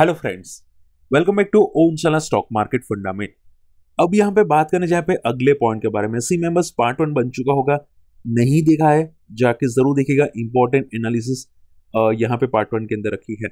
hello friends welcome back to Om चला stock market fundament अब यहाँ पे बात करने जाए पे अगले पॉइंट के बारे में सी मेंबर्स पार्ट वन बन चुका होगा नहीं देखा है जाके जरूर देखेगा इंपॉर्टेंट एनालिसिस यहाँ पे पार्ट वन के अंदर रखी है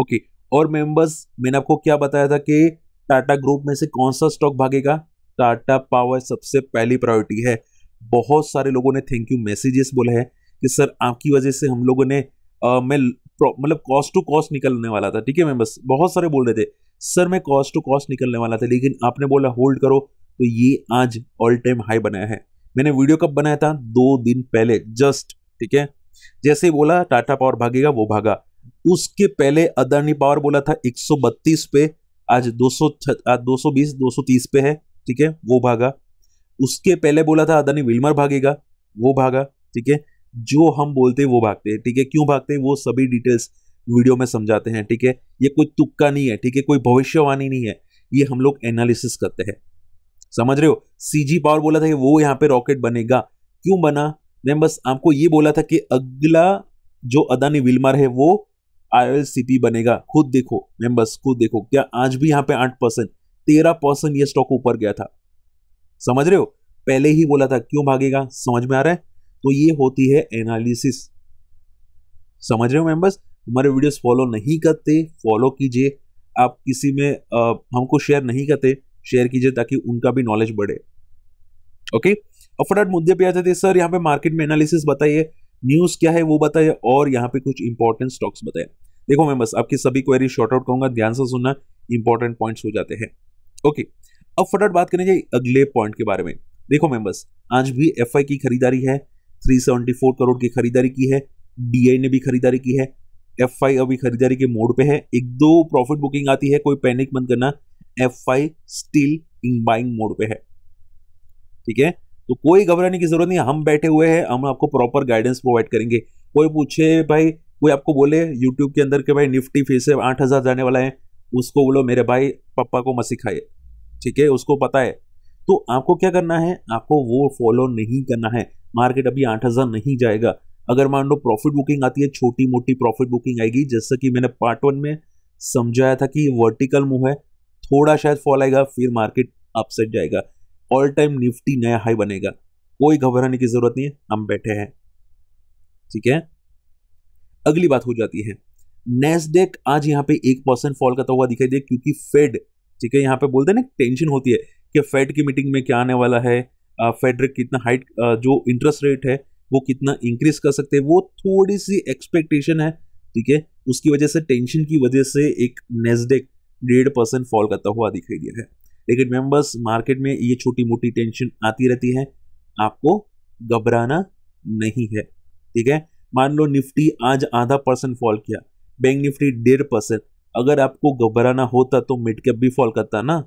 ओके और मेंबर्स मैंने आपको क्या बताया था कि टाटा ग्रुप में से कौन सा स्टॉक भागेगा टाटा पावर सबसे पहली प्रायोरिटी है बहुत सारे लोगों ने थैंक यू मैसेजेस बोले हैं कि सर आपकी वजह से हम लोगों ने आ, मैं मतलब कॉस्ट टू कॉस्ट निकलने वाला था ठीक है मैं बहुत सारे बोल रहे थे सर मैं कॉस्ट टू कॉस्ट निकलने वाला था लेकिन आपने बोला होल्ड करो तो ये आज ऑल टाइम हाई बनाया है मैंने वीडियो कब बनाया था दो दिन पहले जस्ट ठीक है जैसे ही बोला टाटा पावर भागेगा वो भागा उसके पहले अदानी पावर बोला था 132 पे आज 200 सौ दो 230 पे है ठीक है वो भागा उसके पहले बोला था अदानी विल्मर भागेगा वो भागा ठीक है जो हम बोलते हैं वो भागते हैं ठीक है क्यों भागते हैं वो सभी डिटेल्स वीडियो में समझाते हैं ठीक है ये कोई तुक्का नहीं है ठीक है कोई भविष्यवाणी नहीं है ये हम लोग एनालिसिस करते हैं समझ रहे हो सीजी पावर बोला था कि वो यहाँ पे रॉकेट बनेगा क्यों बना मैं बस आपको ये बोला था कि अगला जो अदानी विलमर है वो आई बनेगा खुद देखो मैं बस खुद देखो क्या आज भी यहाँ पे आठ परसेंट तेरह परसेंट ये स्टॉक ऊपर गया था समझ रहे हो पहले ही बोला था क्यों भागेगा समझ में आ रहा है तो ये होती है एनालिसिस समझ रहे हो मेंबर्स हमारे वीडियोस फॉलो नहीं करते फॉलो कीजिए आप किसी में आ, हमको शेयर नहीं करते शेयर कीजिए ताकि उनका भी नॉलेज बढ़े ओके और फटाफट मुद्दे पे आ जाते सर यहाँ पे मार्केट में एनालिसिस बताइए न्यूज क्या है वो बताइए और यहाँ पे कुछ इंपॉर्टेंट स्टॉक्स बताए देखो मैं बस आपकी सभी क्वेरी शॉर्ट आउट करूंगा ध्यान से सुनना इंपॉर्टेंट पॉइंट्स हो जाते हैं ओके अब फटाफट बात करेंगे अगले पॉइंट के बारे में देखो मेंबर्स आज भी एफ की खरीदारी है 374 करोड़ की खरीदारी की है डीआई ने भी खरीदारी की है एफ अभी खरीदारी के मोड पे है एक दो प्रॉफिट बुकिंग आती है कोई पैनिक मत करना F still in buying mode पे है ठीक है तो कोई घबराने की जरूरत नहीं हम बैठे हुए हैं हम आपको प्रॉपर गाइडेंस प्रोवाइड करेंगे कोई पूछे भाई कोई आपको बोले यूट्यूब के अंदर के भाई निफ्टी फिर से आठ हज़ार जाने वाला है उसको बोलो मेरे भाई पप्पा को मत ठीक है उसको पता है तो आपको क्या करना है आपको वो फॉलो नहीं करना है मार्केट अभी आठ हज़ार नहीं जाएगा अगर मान लो प्रॉफिट बुकिंग आती है छोटी मोटी प्रॉफिट बुकिंग आएगी जैसे कि मैंने पार्ट वन में समझाया था कि वर्टिकल मूव है थोड़ा शायद फॉल आएगा फिर मार्केट अपसेट जाएगा ऑल टाइम निफ्टी नया हाई बनेगा कोई घबराने की जरूरत नहीं है हम बैठे हैं ठीक है अगली बात हो जाती है नेस्डेक आज यहाँ पे एक परसेंट फॉल करता हुआ दिखाई दे क्योंकि फेड ठीक है यहाँ पे बोलते हैं ना टेंशन होती है कि फेड की मीटिंग में क्या आने वाला है फेड रेट कितना हाइट जो इंटरेस्ट रेट है वो कितना इंक्रीज कर सकते हैं वो थोड़ी सी एक्सपेक्टेशन है ठीक है उसकी वजह से टेंशन की वजह से एक नेस्डेक डेढ़ परसेंट फॉल करता हुआ दिखाई दिया है लेकिन मेंबर्स मार्केट में ये छोटी मोटी टेंशन आती रहती है आपको घबराना नहीं है ठीक है मान लो निफ्टी आज आधा परसेंट फॉल किया बैंक निफ्टी डेढ़ परसेंट अगर आपको घबराना होता तो मिड कैप भी फॉल करता ना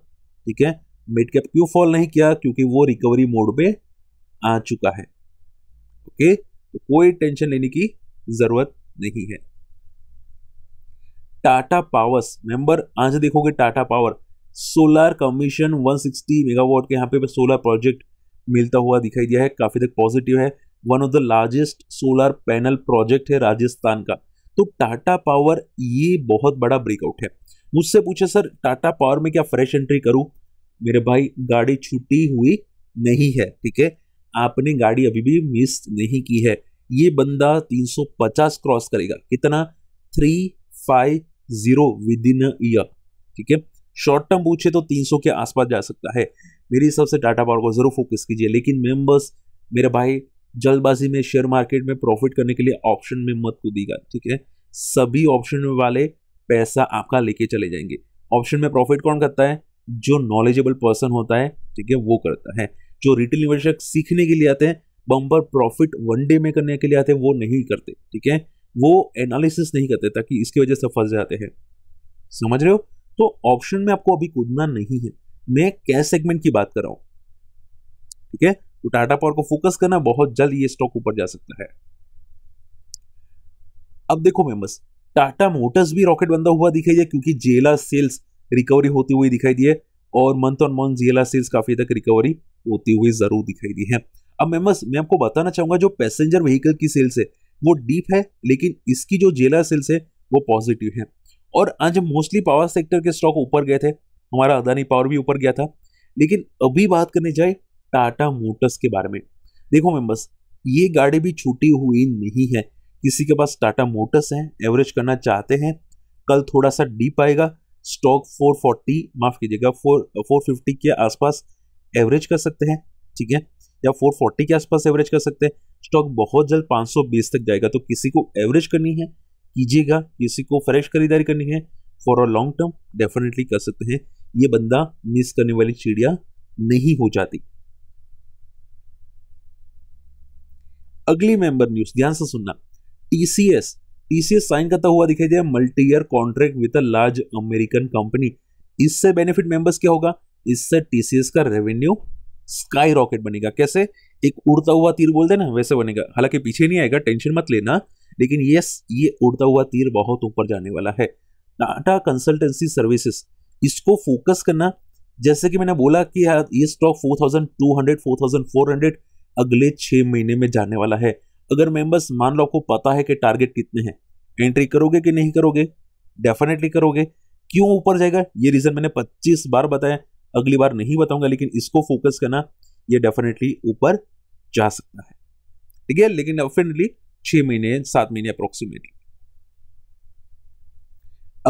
ठीक है मिड कैप क्यों फॉल नहीं किया क्योंकि वो रिकवरी मोड पे आ चुका है ओके तो कोई टेंशन लेने की जरूरत नहीं है टाटा पावर्स मेंबर आज देखोगे Tata power solar commission 160 megawatt के यहाँ पे सोलर प्रोजेक्ट मिलता हुआ दिखाई दिया है काफी तक पॉजिटिव है one of the largest solar panel project है राजस्थान का तो टाटा पावर ये बहुत बड़ा ब्रेकआउट है मुझसे पूछे सर टाटा पावर में क्या फ्रेश एंट्री करूं मेरे भाई गाड़ी छूटी हुई नहीं है ठीक है आपने गाड़ी अभी भी मिस नहीं की है ये बंदा 350 क्रॉस करेगा कितना three five zero within year ठीक है शॉर्ट टर्म पूछे तो 300 के आसपास जा सकता है मेरे हिसाब से टाटा पावर को जरूर फोकस कीजिए लेकिन मेम्बर्स मेरे भाई जल्दबाजी में शेयर मार्केट में प्रॉफिट करने के लिए ऑप्शन में मत कूदेगा ठीक है सभी ऑप्शन वाले पैसा आपका लेके चले जाएंगे ऑप्शन में प्रॉफिट कौन करता है जो नॉलेजेबल पर्सन होता है ठीक है वो करता है जो रिटेल निवेशक सीखने के लिए आते हैं बम्पर प्रॉफिट वन डे में करने के लिए आते हैं वो नहीं करते ठीक है वो एनालिसिस नहीं करते ताकि इसकी वजह से फंस जाते हैं समझ रहे हो तो ऑप्शन में आपको अभी कूदना नहीं है मैं कैश सेगमेंट की बात कर रहा हूं ठीक है तो टाटा पावर को फोकस करना बहुत जल्द ये स्टॉक ऊपर जा सकता है अब देखो मेंबर्स टाटा मोटर्स भी रॉकेट बंदा हुआ दिखाई है क्योंकि जेला सेल्स रिकवरी होती हुई दिखाई दी है और month on month JLR sales काफी तक रिकवरी होती हुई जरूर दिखाई दी है अब बस मैं आपको बताना चाहूंगा जो पैसेंजर व्हीकल की सेल्स है वो डीप है लेकिन इसकी जो जेलर सेल्स है वो पॉजिटिव है और आज मोस्टली पावर सेक्टर के स्टॉक ऊपर गए थे हमारा अदानी पावर भी ऊपर गया था लेकिन अभी बात करने जाए टाटा मोटर्स के बारे में देखो मेम्बर्स ये गाड़ी भी छूटी हुई नहीं है किसी के पास टाटा मोटर्स हैं एवरेज करना चाहते हैं कल थोड़ा सा डीप आएगा स्टॉक 440 माफ कीजिएगा 4 450 के आसपास एवरेज कर सकते हैं ठीक है या 440 के आसपास एवरेज कर सकते हैं स्टॉक बहुत जल्द 520 तक जाएगा तो किसी को एवरेज करनी है कीजिएगा किसी को फ्रेश खरीदारी करनी है for a long term definitely कर सकते हैं ये बंदा मिस करने वाली चिड़िया नहीं हो जाती अगली मेंबर न्यूज ध्यान से सुनना टीसीएस टीसीएस साइन करता हुआ दिखाई दिया multi year contract with a large American company इससे बेनिफिट मेंबर्स क्या होगा इससे टीसीएस का रेवेन्यू स्काई रॉकेट बनेगा कैसे एक उड़ता हुआ तीर बोलते ना वैसे बनेगा हालांकि पीछे नहीं आएगा टेंशन मत लेना लेकिन यस ये उड़ता हुआ तीर बहुत ऊपर जाने वाला है टाटा कंसल्टेंसी सर्विसेज इसको फोकस करना जैसे कि मैंने बोला कि यार हाँ, ये स्टॉक 4200 4400 अगले छह महीने में जाने वाला है अगर मेंबर्स मान लो आपको पता है कि टारगेट कितने हैं एंट्री करोगे कि नहीं करोगे डेफिनेटली करोगे क्यों ऊपर जाएगा ये रीज़न मैंने 25 बार बताया अगली बार नहीं बताऊंगा लेकिन इसको फोकस करना ये डेफिनेटली ऊपर जा सकता है ठीक है लेकिन डेफिनेटली छह महीने सात महीने अप्रोक्सीमेटली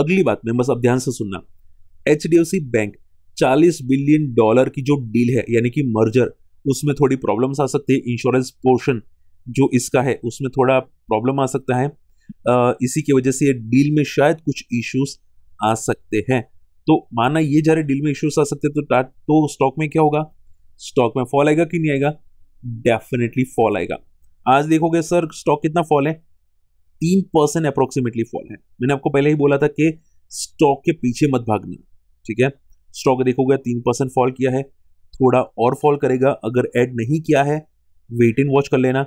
अगली बात मेंबर्स अब ध्यान से सुनना एच बैंक 40 बिलियन डॉलर की जो डील है यानी कि मर्जर उसमें थोड़ी प्रॉब्लम्स आ सकती है इंश्योरेंस पोर्शन जो इसका है उसमें थोड़ा प्रॉब्लम आ सकता है इसी की वजह से ये डील में शायद कुछ इश्यूज आ सकते हैं तो माना ये जा रहे डील में इश्यूज आ सकते हैं तो तो स्टॉक में क्या होगा स्टॉक में फॉल आएगा कि नहीं आएगा डेफिनेटली फॉल आएगा आज देखोगे सर स्टॉक कितना फॉल है तीन परसेंट अप्रोक्सीमेटली फॉल है मैंने आपको पहले ही बोला था कि स्टॉक के पीछे मत भागना ठीक है स्टॉक देखोगे तीन परसेंट फॉल किया है थोड़ा और फॉल करेगा अगर ऐड नहीं किया है वेट इन वॉच कर लेना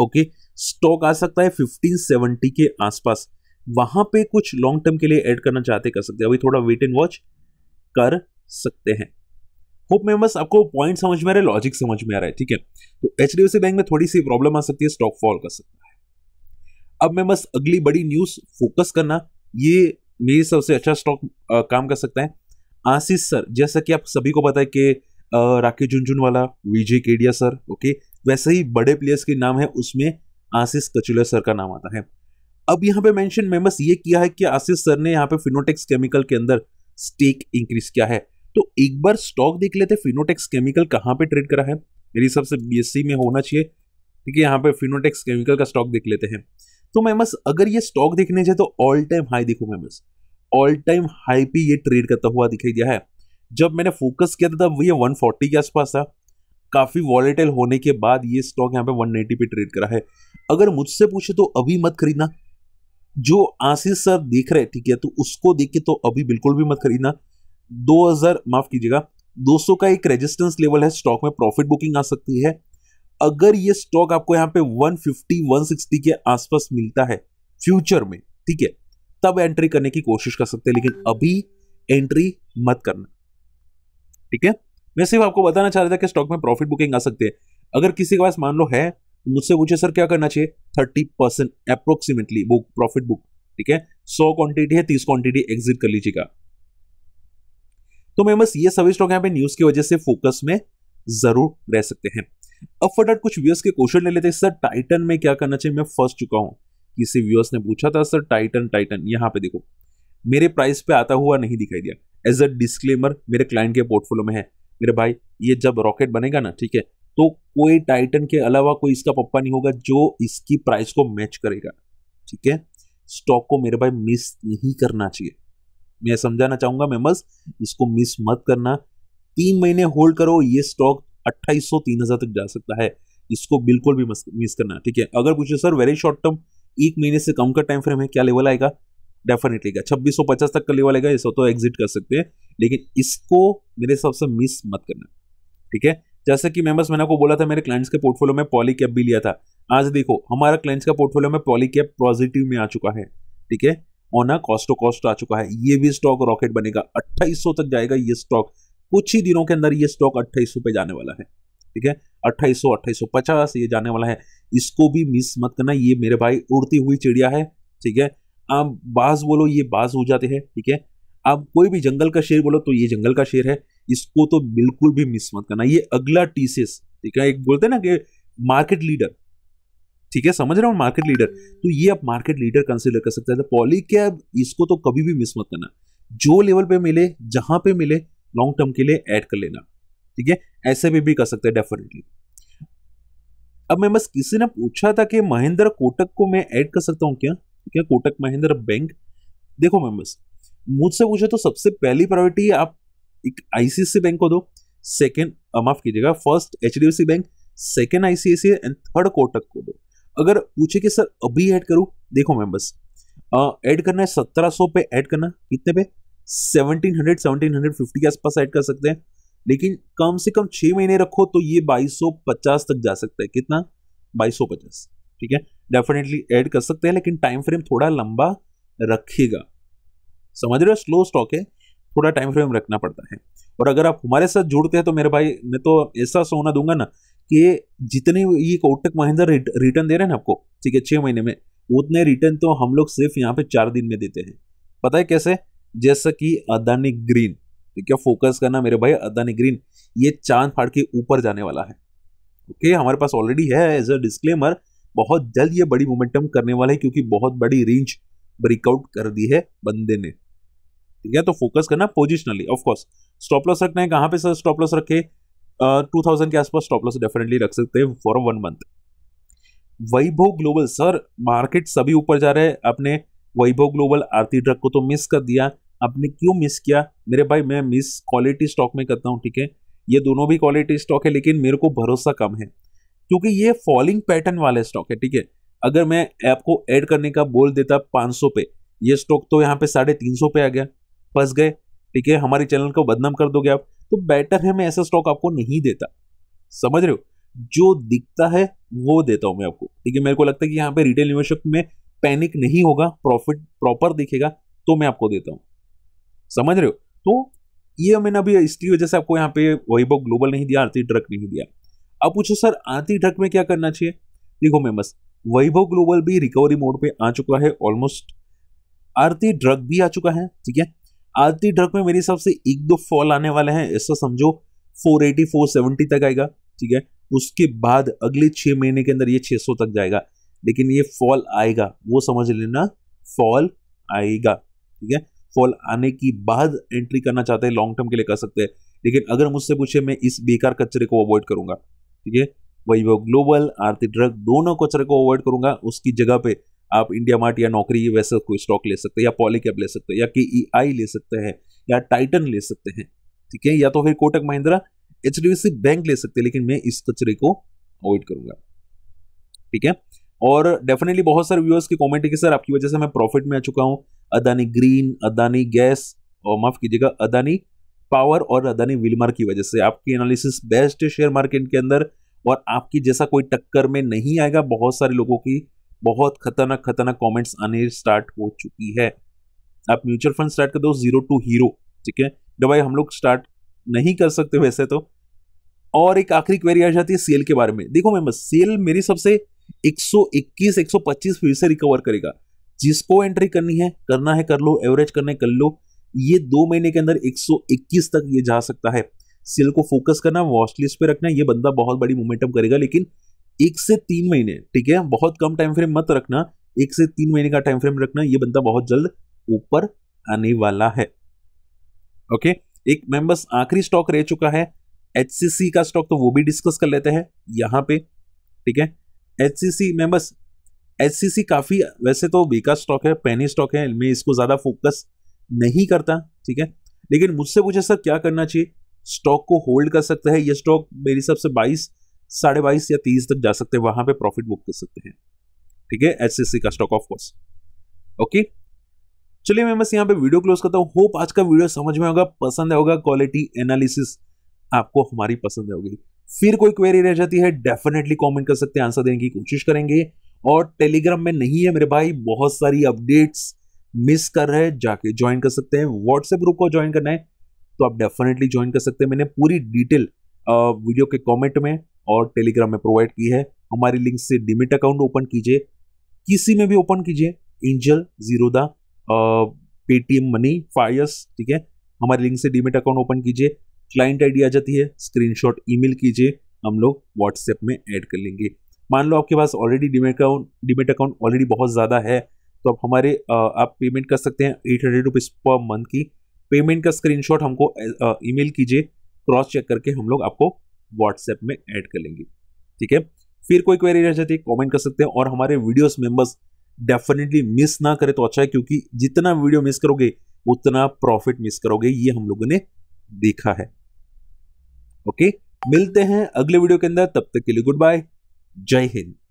ओके स्टॉक आ सकता है 1570 के आसपास वहां पे कुछ लॉन्ग टर्म के लिए ऐड करना चाहते कर सकते हैं अभी थोड़ा वेट एंड वॉच कर सकते हैं होप में बस आपको पॉइंट समझ में आ रहा है लॉजिक समझ में आ रहा है ठीक है तो एच बैंक में थोड़ी सी प्रॉब्लम आ सकती है स्टॉक फॉल कर सकता है अब मैं बस अगली बड़ी न्यूज फोकस करना ये मेरे सबसे अच्छा स्टॉक काम कर सकता है आशीष सर जैसा कि आप सभी को पता है कि राकेश झुंझुनवाला विजय केडिया सर ओके वैसे ही बड़े प्लेयर्स के नाम है उसमें आशीष कचुलर सर का नाम आता है अब यहाँ पे मेंशन में बस ये किया है कि आशीष सर ने यहाँ पे फिनोटेक्स केमिकल के अंदर स्टेक इंक्रीज किया है तो एक बार स्टॉक देख लेते फिनोटेक्स केमिकल कहाँ पे ट्रेड करा है मेरी सबसे बी में होना चाहिए ठीक है यहाँ पे फिनोटेक्स केमिकल का स्टॉक देख लेते हैं तो मैं बस अगर ये स्टॉक देखने जाए तो ऑल टाइम हाई देखो मैं बस ऑल टाइम हाई पे ये ट्रेड करता हुआ दिखाई दिया है जब मैंने फोकस किया था तब ये 140 के आसपास था काफ़ी वॉलेटल होने के बाद ये स्टॉक यहाँ पे 190 पे ट्रेड करा है अगर मुझसे पूछे तो अभी मत खरीदना जो आशीष सर देख रहे ठीक है तो उसको देख के तो अभी बिल्कुल भी मत खरीदना 2000 माफ कीजिएगा 200 का एक रेजिस्टेंस लेवल है स्टॉक में प्रॉफिट बुकिंग आ सकती है अगर ये स्टॉक आपको यहाँ पे 150 160 के आसपास मिलता है फ्यूचर में ठीक है तब एंट्री करने की कोशिश कर सकते हैं लेकिन अभी एंट्री मत करना ठीक है मैं सिर्फ आपको बताना चाह रहा था कि स्टॉक में प्रॉफिट बुकिंग आ सकती है अगर किसी के पास मान लो है तो मुझसे पूछे सर क्या करना चाहिए thirty percent approximately book profit book ठीक है सौ क्वांटिटी है तीस क्वांटिटी एग्जिट कर लीजिएगा तो मैं बस ये सभी स्टॉक यहाँ पे न्यूज की वजह से फोकस में जरूर रह सकते हैं अब फटाफट कुछ व्यूअर्स के क्वेश्चन ले लेते हैं सर टाइटन में क्या करना चाहिए मैं फंस चुका हूँ किसी व्यूअर्स ने पूछा था सर टाइटन टाइटन यहाँ पे देखो मेरे प्राइस पे आता हुआ नहीं दिखाई दिया एज अ डिस्क्लेमर मेरे क्लाइंट के पोर्टफोलियो में है मेरे भाई ये जब रॉकेट बनेगा ना ठीक है तो कोई टाइटन के अलावा कोई इसका पप्पा नहीं होगा जो इसकी प्राइस को मैच करेगा ठीक है स्टॉक को मेरे भाई मिस नहीं करना चाहिए मैं समझाना चाहूंगा मेम्बर्स इसको मिस मत करना तीन महीने होल्ड करो ये स्टॉक अट्ठाईस सौ तीन हजार तक जा सकता है इसको बिल्कुल भी मिस करना ठीक है अगर पूछे सर वेरी शॉर्ट टर्म एक महीने से कम का टाइम फ्रेम है क्या लेवल आएगा डेफिनेटली गया छब्बीस तक का लेवल है इसको तो एग्जिट कर सकते हैं लेकिन इसको मेरे हिसाब से मिस मत करना ठीक है जैसे कि मेंबर्स मैंने आपको बोला था मेरे क्लाइंट्स के पोर्टफोलियो में पॉली कैप भी लिया था आज देखो हमारा क्लाइंट्स का पोर्टफोलियो में पॉली कैप पॉजिटिव में आ चुका है ठीक है ऑन अ टू कॉस्ट आ चुका है ये भी स्टॉक रॉकेट बनेगा 2800 तक जाएगा ये स्टॉक कुछ ही दिनों के अंदर ये स्टॉक 2800 पे जाने वाला है ठीक है सौ पचास ये जाने वाला है इसको भी मिस मत करना ये मेरे भाई उड़ती हुई चिड़िया है ठीक है आप बाज बोलो ये बाज हो जाते हैं ठीक है आप कोई भी जंगल का शेर बोलो तो ये जंगल का शेर है इसको तो बिल्कुल भी मिस मत करना ये अगला टीसेस ठीक है एक बोलते ना कि मार्केट लीडर ठीक है समझ रहा हो मार्केट लीडर तो ये आप मार्केट लीडर कंसिडर कर सकते हैं तो पॉली कैब इसको तो कभी भी मिस मत करना जो लेवल पे मिले जहां पे मिले लॉन्ग टर्म के लिए ऐड कर लेना ठीक है ऐसे भी, भी कर सकते हैं डेफिनेटली अब मैं बस किसी ने पूछा था कि महेंद्र कोटक को मैं ऐड कर सकता हूं क्या ठीक है कोटक महिंद्रा बैंक देखो मेम्बर्स मुझसे पूछे तो सबसे पहली प्रायोरिटी आप एक आईसीआईसी बैंक को दो सेकेंड माफ कीजिएगा first H D F C bank second ICIC and third Kotak को दो अगर पूछे कि सर अभी ऐड करूँ देखो मेम्बर्स ऐड करना है सत्रह सौ पे ऐड करना कितने पे seventeen hundred seventeen hundred fifty के आसपास ऐड कर सकते हैं लेकिन कम से कम छह महीने रखो तो ये बाईस सौ पचास तक जा सकता है कितना बाईस सौ पचास ठीक है डेफिनेटली ऐड कर सकते हैं लेकिन टाइम फ्रेम थोड़ा लंबा रखेगा समझ रहे हो स्लो स्टॉक है थोड़ा टाइम फ्रेम रखना पड़ता है और अगर आप हमारे साथ जुड़ते हैं तो मेरे भाई मैं तो ऐसा सोना दूंगा ना कि जितने ये कोटक महिंद्रा रिटर्न दे रहे हैं ना आपको ठीक है छः महीने में उतने रिटर्न तो हम लोग सिर्फ यहाँ पे चार दिन में देते हैं पता है कैसे जैसा कि अदानी ग्रीन ठीक है फोकस करना मेरे भाई अदानी ग्रीन ये चांद फाड़ के ऊपर जाने वाला है ओके हमारे पास ऑलरेडी है एज अ डिस्क्लेमर बहुत जल्द ये बड़ी मोमेंटम करने वाला है क्योंकि बहुत बड़ी रेंज ब्रेकआउट कर दी है बंदे ने ठीक है तो फोकस करना पोजिशनली ऑफकोर्स स्टॉप लॉस रखना है कहाँ पे सर स्टॉप लॉस रखे टू uh, थाउजेंड के आसपास स्टॉप लॉस डेफिनेटली रख सकते हैं for one month Vaibhav global sir market सभी ऊपर जा रहे हैं आपने वैभव ग्लोबल आरती ड्रग को तो मिस कर दिया आपने क्यों मिस किया मेरे भाई मैं मिस क्वालिटी स्टॉक में करता हूँ ठीक है ये दोनों भी क्वालिटी स्टॉक है लेकिन मेरे को भरोसा कम है क्योंकि ये फॉलिंग पैटर्न वाले स्टॉक है ठीक है अगर मैं आपको ऐड करने का बोल देता 500 पे ये स्टॉक तो यहाँ पे साढ़े तीन सौ पे आ गया फंस गए ठीक है हमारे चैनल को बदनाम कर दोगे आप तो बेटर है मैं ऐसा स्टॉक आपको नहीं देता समझ रहे हो जो दिखता है वो देता हूं मैं आपको ठीक है मेरे को लगता है कि यहाँ पे रिटेल निवेशक में पैनिक नहीं होगा प्रॉफिट प्रॉपर दिखेगा तो मैं आपको देता हूँ समझ रहे हो तो ये मैंने अभी इसकी वजह से आपको यहाँ पे वही ग्लोबल नहीं दिया आरती ड्रग नहीं दिया अब पूछो सर आती ढक में क्या करना चाहिए देखो मैं बस वैभव ग्लोबल भी रिकवरी मोड पे आ चुका है ऑलमोस्ट आरती ड्रग भी आ चुका है ठीक है आरती ड्रग में मेरे हिसाब से एक दो फॉल आने वाले हैं ऐसा समझो 480 470 तक आएगा ठीक है उसके बाद अगले छह महीने के अंदर ये 600 तक जाएगा लेकिन ये फॉल आएगा वो समझ लेना फॉल आएगा ठीक है फॉल आने की बाद एंट्री करना चाहते हैं लॉन्ग टर्म के लिए कर सकते हैं लेकिन अगर मुझसे पूछे मैं इस बेकार कचरे को अवॉइड करूंगा ठीक है वही वो ग्लोबल आरती ड्रग दोनों कचरे को अवॉइड करूंगा उसकी जगह पे आप इंडिया मार्ट या नौकरी वैसे कोई स्टॉक ले सकते हैं या पॉलीकैप ले सकते हैं या के ई आई ले सकते हैं या टाइटन ले सकते हैं ठीक है या तो फिर Kotak Mahindra H D C bank ले सकते हैं लेकिन मैं इस कचरे को अवॉइड करूंगा ठीक है और डेफिनेटली बहुत सारे व्यूअर्स की कॉमेंट है कि सर आपकी वजह से मैं प्रॉफिट में आ चुका हूँ अदानी ग्रीन अदानी गैस और माफ कीजिएगा अदानी पावर और अदानी विलमार की वजह से आपकी एनालिसिस बेस्ट है शेयर मार्केट के अंदर और आपकी जैसा कोई टक्कर में नहीं आएगा बहुत सारे लोगों की बहुत खतरनाक खतरनाक कमेंट्स आने स्टार्ट हो चुकी है आप म्यूचुअल फंड स्टार्ट कर दो जीरो टू हीरो ठीक है जब भाई हम लोग स्टार्ट नहीं कर सकते वैसे तो और एक आखिरी क्वेरी आ जाती है सेल के बारे में देखो मैम सेल मेरी सबसे 121 125 फिर से रिकवर करेगा जिसको एंट्री करनी है करना है कर लो एवरेज करने कर लो ये दो महीने के अंदर 121 तक ये जा सकता है सेल को फोकस करना वॉच लिस्ट पे रखना ये बंदा बहुत बड़ी मोमेंटम करेगा लेकिन एक से तीन महीने ठीक है बहुत कम टाइम फ्रेम मत रखना एक से तीन महीने का टाइम फ्रेम रखना ये बंदा बहुत जल्द ऊपर आने वाला है ओके एक मैम बस आखिरी स्टॉक रह चुका है एच का स्टॉक तो वो भी डिस्कस कर लेते हैं यहाँ पे ठीक है एच मैम बस एच काफ़ी वैसे तो बेकार स्टॉक है पैनी स्टॉक है मैं इसको ज़्यादा फोकस नहीं करता ठीक है लेकिन मुझसे पूछे सर क्या करना चाहिए स्टॉक को होल्ड कर सकते हैं ये स्टॉक मेरे हिसाब से बाईस साढ़े बाईस या तीस तक जा सकते हैं वहां पे प्रॉफिट बुक कर सकते हैं ठीक है सी का स्टॉक ऑफ कोर्स ओके चलिए मैं बस यहाँ पे वीडियो क्लोज करता हूँ होप आज का वीडियो समझ में होगा पसंद होगा क्वालिटी एनालिसिस आपको हमारी पसंद होगी फिर कोई क्वेरी रह जाती है डेफिनेटली कमेंट कर सकते हैं आंसर देने की कोशिश करेंगे और टेलीग्राम में नहीं है मेरे भाई बहुत सारी अपडेट्स मिस कर रहे हैं जाके ज्वाइन कर सकते हैं व्हाट्सएप ग्रुप को ज्वाइन करना है तो आप डेफिनेटली ज्वाइन कर सकते हैं मैंने पूरी डिटेल वीडियो के कमेंट में और टेलीग्राम में प्रोवाइड की है हमारी लिंक से डिमिट अकाउंट ओपन कीजिए किसी में भी ओपन कीजिए एंजल दा पेटीएम मनी फायर्स ठीक है हमारी लिंक से डिमिट अकाउंट ओपन कीजिए क्लाइंट आईडी आ जाती है स्क्रीनशॉट ईमेल कीजिए हम लोग व्हाट्सएप में ऐड कर लेंगे मान लो आपके पास already demat account demat account already बहुत ज़्यादा है तो आप हमारे आप पेमेंट कर सकते हैं eight hundred rupees per month की पेमेंट का स्क्रीनशॉट हमको ईमेल कीजिए क्रॉस चेक करके हम लोग आपको व्हाट्सएप में ऐड कर लेंगे ठीक है फिर कोई क्वेरी रह जाती है कॉमेंट कर सकते हैं और हमारे वीडियोस मेंबर्स डेफिनेटली मिस ना करें तो अच्छा है क्योंकि जितना वीडियो मिस करोगे उतना प्रॉफिट मिस करोगे ये हम लोगों ने देखा है ओके मिलते हैं अगले वीडियो के अंदर तब तक के लिए गुड बाय जय हिंद